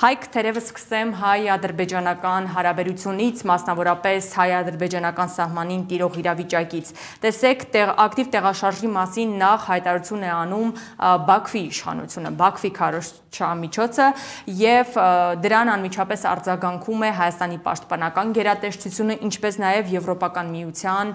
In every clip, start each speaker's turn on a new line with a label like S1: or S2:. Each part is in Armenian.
S1: Հայք թերևս սկսեմ հայ-ադրբեջանական հարաբերությունից, մասնավորապես հայ-ադրբեջանական սահմանին տիրող իրավիճակից։ Տեսեք, տեղ ակտիվ տեղաշարժի մասին նախ հայտարարություն է անում Բաքվի իշխանությունը, Բաքվի քարոշչամիջոցը եւ դրան անմիջապես արձագանքում է Հայաստանի պաշտպանական գերատեսչությունը, ինչպես նաեւ Եվրոպական միության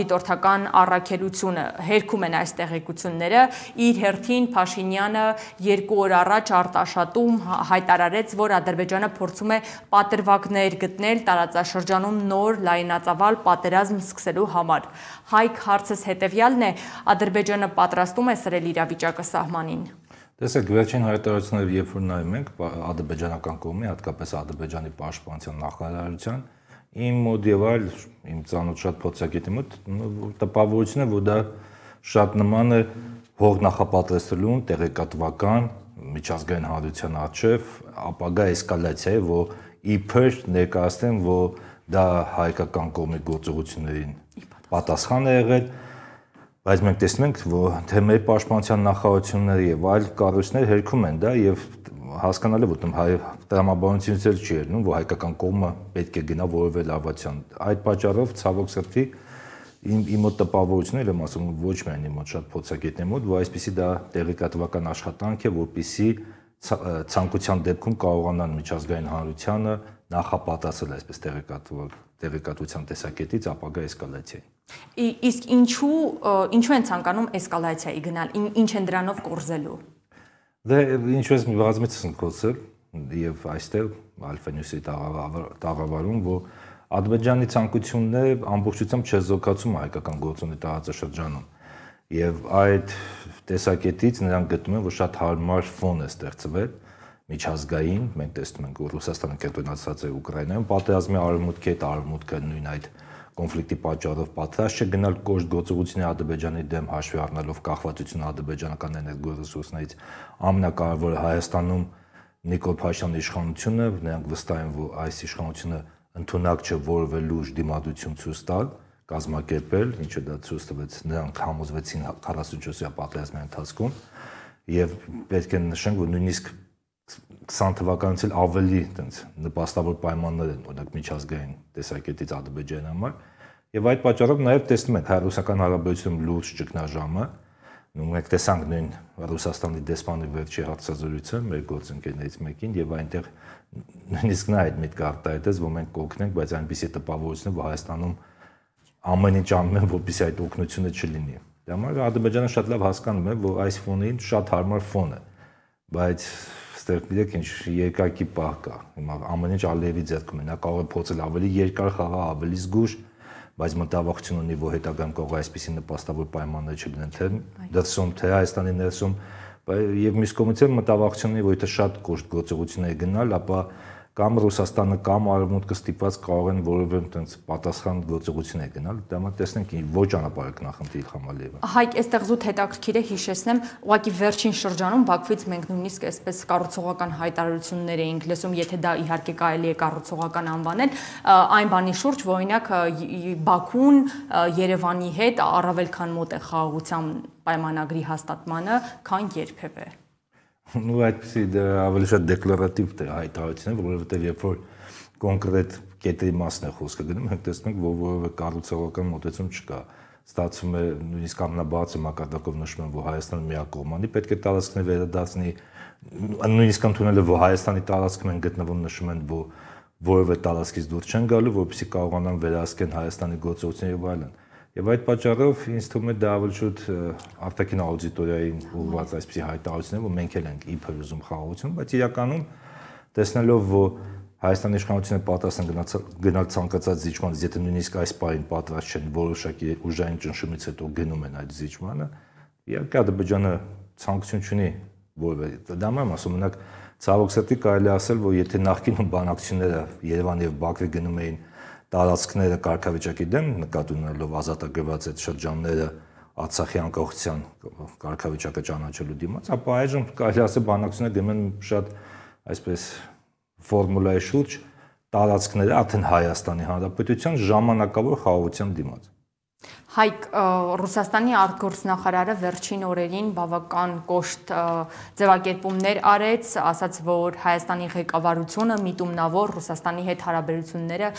S1: դիտորդական առաքելությունը։ Հերքում են այս տեղեկությունները իր հերթին Փաշինյանը 2 օր առաջ արտաշատում հայտարարել հայտարարեց, որ Ադրբեջանը փորձում է պատրվակներ գտնել տարածաշրջանում նոր լայնածավալ պատերազմ սկսելու համար։ Հայք հարցս հետևյալն է. Ադրբեջանը պատրաստում է սրել իրավիճակը սահմանին։
S2: Տեսեք, վերջին հայտարարությունները, երբ որ նայում ենք ադրբեջանական կողմի, հատկապես ադրբեջանի պաշտպանության նախարարության, իմ մոտ եւ այլ իմ ցանոթ շատ փոցակետի մոտ տպավորությունը, որ դա շատ նման է հող նախապատրաստելուն տեղեկատվական միջազգային հանրության աչև ապագա էսկալացիա է, որ իբր ներկայացնեմ, որ դա հայկական կողմի գործողություններին պատասխան է եղել, բայց մենք տեսնում ենք, որ թե մեր պաշտպանության նախարարությունները եւ այլ կառույցներ հերքում են դա եւ հասկանալի է, որ հայ դրամաբանությունից էլ չի ելնում, որ հայկական կողմը պետք է գնա որևէ լավացիան։ Այդ պատճառով ցավոք սրտի իմ իմ մոտ տպավորություններ եմ ասում ոչ միայն իմ մոտ շատ փոցակետն է մոտ, որ այսպեսի դա տեղեկատվական աշխատանք է, որպիսի ցանկության դեպքում կարողանան միջազգային հանրությանը նախապատասխանել այսպես տեղեկատվակ տեղեկատվության տեսակետից ապագա էսկալացիային։
S1: Իսկ ինչու ինչու են ցանկանում էսկալացիայի գնալ, ինչ են դրանով կորզելու։
S2: Դե ինչպես մի բազմից են կորզել եւ այստեղ Alpha News-ի տաղավարում, որ Ադրբեջանի ցանկությունն է ամբողջությամբ չեզոքացում հայկական գործոնի տարածաշրջանում։ Եվ այդ տեսակետից նրանք գտնում են, որ շատ հարմար ֆոն է ստեղծվել միջազգային, մենք տեսնում ենք, որ Ռուսաստանը կենտրոնացած է Ուկրաինայում, պատերազմի արևմուտքի հետ արևմուտքը նույն այդ կոնֆլիկտի պատճառով պատրաստ չէ գնալ կոշտ գործողությունների Ադրբեջանի դեմ հաշվի առնելով կախվածությունը ադրբեջանական էներգոռեսուրսներից ամենակարևորը Հայաստանում Նիկոլ Փաշյանի իշխանությունը, նրանք վստահ են, որ այս իշխանությունը ընդունակ չէ որևէ լուրջ դիմադրություն ցույց տալ, կազմակերպել, ինչը դա ցույց տվեց, նրանք համոզվեցին 44-յա պատերազմի ընթացքում եւ պետք է նշենք, որ նույնիսկ 20 թվականից էլ ավելի այնց նպաստավոր պայմաններ են օրինակ միջազգային տեսակետից Ադրբեջանի համար եւ այդ պատճառով նաեւ տեսնում ենք հայ-ռուսական հարաբերությունում լուրջ ճգնաժամը, Մենք տեսանք նույն Ռուսաստանի դեսպանի վերջի հartzazorutyan մեր գործընկերներից մեկին եւ այնտեղ նույնիսկ նա այդ միտքը արտահայտեց, որ մենք կօգնենք, բայց այնպեսի տպավորություն, որ Հայաստանում ամեն ինչ անում են, որպեսզի այդ օգնությունը չլինի։ Դա համար Ադրբեջանը շատ լավ հասկանում է, որ այս ֆոնին շատ հարմար ֆոն է, բայց ստեղ գիտեք ինչ երկակի պահ կա։ Հիմա ամեն ինչ Ալիևի ձեռքում է, նա կարող է փոցել ավելի երկար խաղա, ավելի զգուշ, բայց մտավախություն ունի, որ հետագայում կարող է այսպիսի նպաստավոր պայմաններ չլինեն թե դրսում, թե Հայաստանի ներսում, եւ մյուս կողմից էլ մտավախություն ունի, որ եթե շատ կոշտ գործողություն է գնալ, ապա կամ Ռուսաստանը կամ Արևմուտքը ստիպված կարող են որևէ այնտենց պատասխան գործողություններ գնալ։ հա, Դա մենք տեսնենք ոչ ճանապարհը կնախնդրի Խամալիևը։
S1: Հայկ, այստեղ զուտ հետաքրքիր է հիշեցնեմ, ուղղակի վերջին շրջանում Բաքվից մենք նույնիսկ այսպես կառուցողական հայտարարություններ էինք լսում, եթե դա իհարկե կարելի է կառուցողական անվանել, այն բանի շուրջ, որ օրինակ Բաքուն Երևանի հետ առավել քան մոտ է խաղաղության պայմանագրի հաստատմանը, քան երբևէ
S2: ու այդպեսի ավելի շատ դեկլարատիվ հայտարարություն է, որովհետև երբ որ կոնկրետ կետերի մասն է խոսքը գնում, մենք տեսնում ենք, որ որևէ կառուցողական մոտեցում չկա ստացվում է նույնիսկ ամնաբարձը մակարդակով նշում են, որ Հայաստանը միակողմանի պետք է տարածքն վերադարձնի, նույնիսկ ընդունելը որ Հայաստանի տարածքում են գտնվում նշում են, որ որևէ տարածքից դուրս չեն գալու, որովհետեւ կարողանան վերահսկեն Հայաստանի գործողությունները եւ այլն։ Եվ այդ պատճառով ինձ թվում է դա ավելի շուտ արտաքին աուդիտորիային ուղղված այսպիսի հայտարարությունն է, որ մենք էլ ենք իբր ուզում խաղաղություն, բայց իրականում տեսնելով որ Հայաստանի իշխանությունը պատասխան գնացել գնալ ցանկացած զիջման, եթե նույնիսկ այս պահին պատրաստ չեն որոշակի ուժային ճնշումից հետո գնում են այդ զիջմանը, իհարկե Ադրբեջանը ցանկություն չունի որևէ։ Դա մամ ասում մնաք ցավոք սրտի կարելի ասել, որ եթե նախկինում բանակցությունները Երևան եւ Բաքվի գնում էին տարածքները կարգավիճակի դեմ նկատի ունելով ազատագրված այդ շրջանները Արցախի անկախության կարգավիճակը ճանաչելու դիմաց, ապա այժմ կարելի ասել բանակցությունները գնում են շատ այսպես ֆորմուլայի շուրջ տարածքները արդեն Հայաստանի Հանրապետության ժամանակավոր խաղաղության դիմաց։
S1: Հայկ Ռուսաստանի արտգործնախարարը վերջին օրերին բավական կոշտ ձևակերպումներ արեց, ասաց, որ Հայաստանի ղեկավարությունը միտումնավոր Ռուսաստանի հետ հարաբերությունները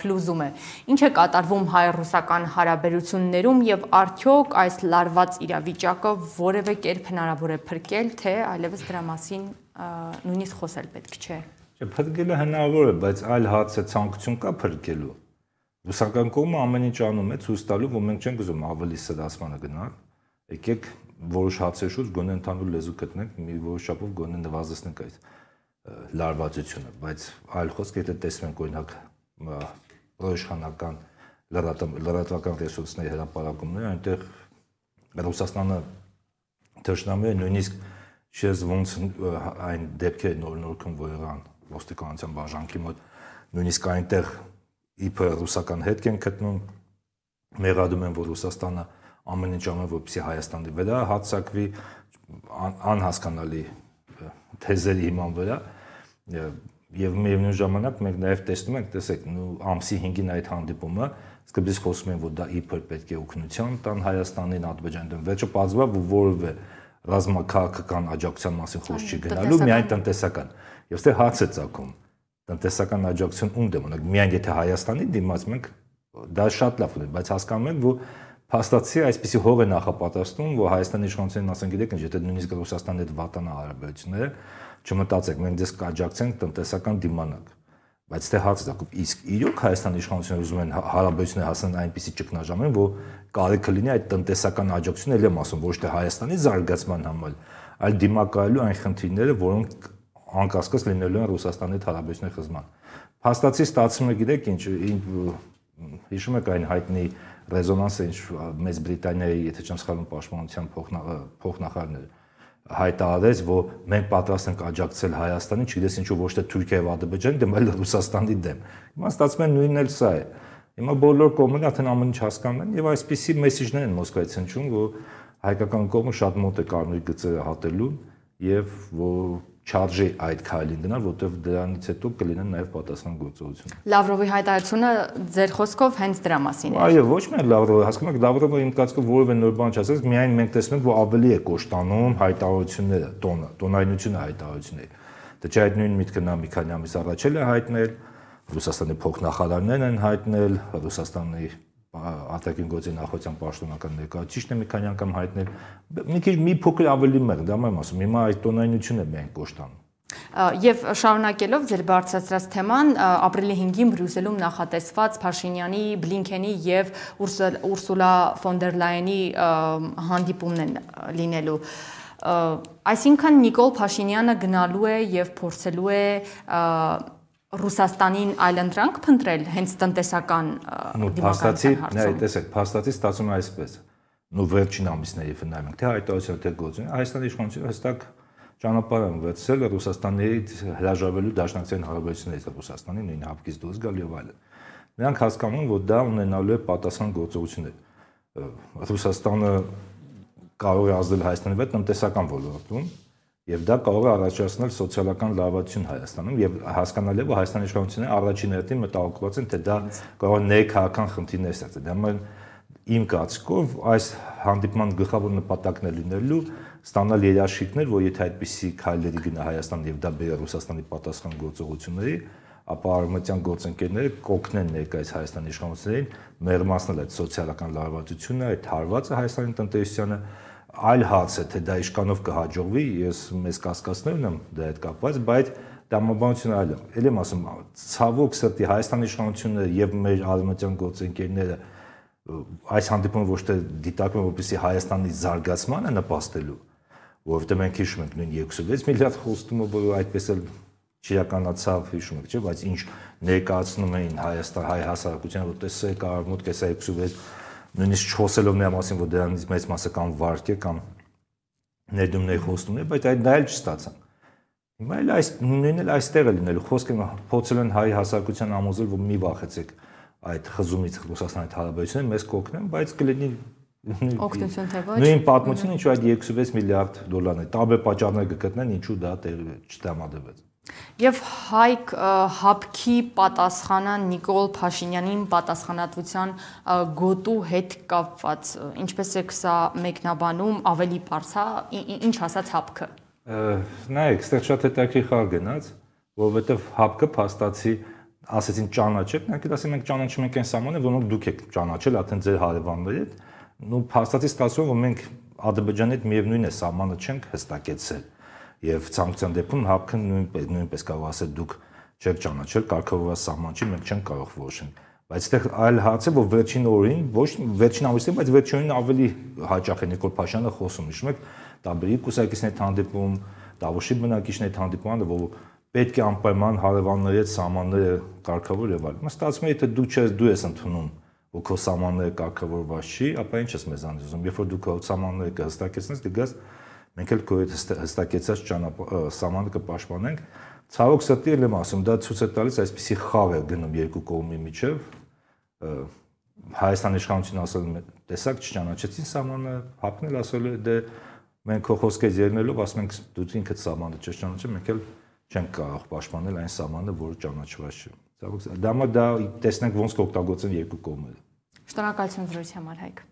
S1: փլուզում է։ Ինչ է կատարվում հայ-ռուսական հարաբերություններում եւ արդյոք այս լարված իրավիճակը որևէ կերպ հնարավոր է փրկել, թե այլևս դրա մասին նույնիսկ խոսել պետք չէ։
S2: Չէ, փրկելը հնարավոր է, բայց այլ հարցը ցանկություն կա փրկելու Ռուսական կողմը ամեն ինչ անում է ցույց տալու, որ մենք չենք ուզում ավելի սրասմանը գնալ։ Եկեք որոշ հացեր շուտ գոնե ընդհանուր լեզու գտնենք, մի որոշ չափով գոնե նվազեցնենք այդ լարվածությունը, բայց այլ խոսք եթե տեսնենք օրինակ ռոժխանական լրատվական ռեսուրսների հրապարակումները, այնտեղ Ռուսաստանը դժնամի է նույնիսկ չես ոնց այն դեպքերը նոր-նոր կնվորան ոստիկանության բաժանքի մոտ նույնիսկ այնտեղ իբր ռուսական հետք են գտնում, մեղադրում են, որ Ռուսաստանը ամեն ինչ անում է, որպեսզի Հայաստանի վրա հարձակվի անհասկանալի թեզերի հիման վրա եւ միևնույն ժամանակ մենք նաեւ տեսնում ենք, տեսեք, նու ամսի 5-ին այդ հանդիպումը սկզբից խոսում են, որ դա իբր պետք է օգնության տան Հայաստանին, Ադրբեջանին, վերջը բացվա որովը ռազմաքաղաքական աջակցության մասին խոս չի գնալու, միայն տնտեսական։ Եվ ստե հարց է ցակում տնտեսական աջակցություն ունդ է ունենք միայն եթե Հայաստանի դիմաց մենք դա շատ լավ ունենք բայց հասկանում ենք որ փաստացի այսպիսի հող է նախապատասխանում որ Հայաստանի իշխանությունն ասեն գիտեք ինչ եթե նույնիսկ Ռուսաստանի հետ վատանա հարաբերությունները չմտածեք մենք դες կաջակցենք տնտեսական դիմանակ բայց թե հարց դա իսկ իրոք Հայաստանի իշխանությունը ուզում են հա, հարաբերությունները հասնել այնպիսի ճգնաժամին, որ կարեքը լինի այդ տնտեսական աջակցությունը, ելեմ ասում, ոչ թե Հայաստանի զարգացման համար, այլ դիմակայելու այն խնդիրները, որոնք անկասկած լինելու են Ռուսաստանի հարաբերությունների խզման։ Փաստացի ստացվում է գիտեք ինչ, ինչ հիշում եք այն հայտնի ռեզոնանսը, ինչ մեծ Բրիտանիայի, եթե չեմ սխալվում, պաշտպանության փոխնախարարները հայտարարեց, որ մենք պատրաստ ենք աջակցել Հայաստանին, չգիտես ինչու ոչ թե Թուրքիա եւ Ադրբեջանի դեմ, այլ Ռուսաստանի դեմ։ Հիմա ստացվում է նույնն էլ սա է։ Հիմա բոլոր կողմերը արդեն ամեն ինչ հասկանում են եւ այսպիսի մեսիջներ են Մոսկվայից հնչում, որ հայկական կողմը շատ մոտ է կարմիր գծերը հատելու եւ որ չարժի այդ քայլին գնալ, որովհետև դրանից հետո կլինեն նաև պատասխան գործողություններ։
S1: Լավրովի հայտարարությունը ձեր խոսքով հենց դրա մասին է։ Այո,
S2: ոչ միայն Լավրովը, հասկանում եք, Լավրովը իմ կարծիքով որևէ նոր բան չասեց, միայն մենք տեսնում ենք, որ ավելի է կոշտանում հայտարարությունները, տոնը, տոնայնությունը հայտարարությունների։ Դե չէ այդ նույն միտքը նա մի քանի ամիս առաջ էլ է հայտնել, Ռուսաստանի փոխնախարարներն են հայտնել, Ռուսաստանի արտաքին գործի նախարարության պաշտոնական ներկայացուցիչն է մի քանի անգամ հայտնել մի քիչ մի փոքր ավելի մեղմ դա մեմ ասում հիմա այդ տոնայնությունը մենք կոշտանում
S1: Եվ շարունակելով ձեր բարձրացրած թեման, ապրիլի 5-ին Բրյուսելում նախատեսված Փաշինյանի, Բլինքենի եւ Ուրսուլա ֆոն դեր Լայենի հանդիպումն են լինելու։ Այսինքն Նիկոլ Փաշինյանը գնալու է եւ փորձելու է Ռուսաստանին այլընտրանք փնտրել հենց տնտեսական դիմակայության հարցում։ Նայ,
S2: տեսեք, փաստացի ստացվում է այսպես։ Նու վերջին ամիսների ֆնայում ենք, թե հայտարարություն թե գործուն։ Հայաստանի իշխանությունը հստակ ճանապարհ են վերցրել Ռուսաստանից հրաժարվելու դաշնակցային հարաբերություններից Ռուսաստանի նույն հապկից դուրս գալ եւ այլն։ Նրանք հասկանում են, որ դա ունենալու է պատասխան գործողություններ։ Ռուսաստանը կարող է ազդել Հայաստանի վրա տնտեսական ոլորտում, Եվ դա կարող է առաջացնել սոցիալական լավացություն Հայաստանում եւ հասկանալի է, որ Հայաստանի իշխանությունը առաջին հերթին մտահոգված են, թե դա կարող է ներքաղաքական խնդիրներ ստեղծել։ Դա մեն իմ կարծիքով այս հանդիպման գլխավոր նպատակն է լինելու ստանալ երաշխիքներ, որ եթե այդպիսի քայլերի գնա Հայաստան եւ դա բերի Ռուսաստանի պատասխան գործողությունների, ապա արմատյան գործընկերները կօգնեն ներկայիս Հայաստանի իշխանություններին մեղմացնել այդ սոցիալական լարվածությունը, այդ հարվածը Հայաստանի տնտեսությանը այլ հարց է, թե դա իշկանով կհաջողվի, ես մեզ կասկածներն եմ դա հետ կապված, բայց դամաբանությունը այլ է։ Էլ եմ ասում, ցավոք սրտի Հայաստանի իշխանությունը եւ մեր արևմտյան գործընկերները այս հանդիպումը ոչ թե դիտակում որպեսի Հայաստանի զարգացմանը նպաստելու, որովհետեւ մենք հիշում ենք նույն 26 միլիարդ խոստումը, որը այդպես էլ չիրականացավ, հիշում եք, չէ՞, բայց ինչ ներկայացնում էին Հայաստան հայ հասարակության, որ տեսեք, արմուտ կեսա 26 նույնիսկ չհոսելով նրա մասին, որ դրանից մեծ մասը կամ վարկ է կամ ներդումներ խոստում է, բայց այդ դա էլ չստացան։ Հիմա էլ այս նույնն էլ այստեղ է լինելու։ Խոսքը փոցել են հայ հասարակության ամոզել, որ մի վախեցեք այդ խզումից Ռուսաստանի հետ հարաբերությունը, մեզ կօգնեն, բայց կլինի օգնություն թե ոչ։ Նույն պատմությունը, ինչու այդ 36 միլիարդ դոլարն է, տաբե պատճառներ կգտնեն, ինչու դա չդամադրվեց
S1: եւ Հայկ Հապքի պատասխանը Նիկոլ Փաշինյանին պատասխանատվության գոտու հետ կապված ինչպես է սա մեկնաբանում ավելի բարձա հա, ինչ ասաց Հապքը
S2: նայեք այստեղ շատ հետաքրքիր գնաց որովհետեւ Հապքը փաստացի ասեցին ճանաչեք նա գիտասի մենք ճանաչում ենք այն սահմանը որոնք դուք եք ճանաչել արդեն ձեր հարևանների հետ ու փաստացի ստացվում որ մենք Ադրբեջանի հետ միևնույն է սահմանը չենք հստակեցել եւ ցանկության դեպքում հապքն նույնպես նույնպես կարող ասել դուք չեք ճանաչել կարգավորված սահման չի մենք չենք կարող որոշենք բայց այդտեղ այլ հարց է որ վերջին օրին ոչ վերջին ամիսներին բայց վերջին օրին ավելի հաճախ է Նիկոլ Փաշյանը խոսում հիշում եք Դաբրի կուսակիցների հանդիպում Դավոշի բնակիչների հանդիպմանը որ պետք է անպայման հարևանների հետ սահմանները կարգավոր եւ այլն։ Ստացվում է, եթե դու չես դու ես ընդունում, որ քո սահմանները կարգավորված չի, ապա ինչ ես մեզանից ուզում։ Երբ որ դու քո սահմանները կհստակեցնես, դու գաս Մենք էլ հստակեցած սահմանը կպաշտպանենք։ Ցավոք ստի էլ եմ ասում, դա ցույց է տալիս այսպիսի խաղ է գնում երկու կողմի միջև։ Հայաստանի իշխանությունը ասել է, տեսակ չճանաչեցին սահմանը, հապնել ասել է դե մենք քո խոսքից ելնելով ասում ենք դու ինքդ սահմանը չես ճանաչում, մենք էլ չենք կարող պաշտպանել այն սահմանը, որը ճանաչված չէ։ Ցավոք դա մա դա տեսնենք ոնց կօգտագործեն երկու կողմերը։
S1: Շնորհակալություն զրույց համար, Հայկ։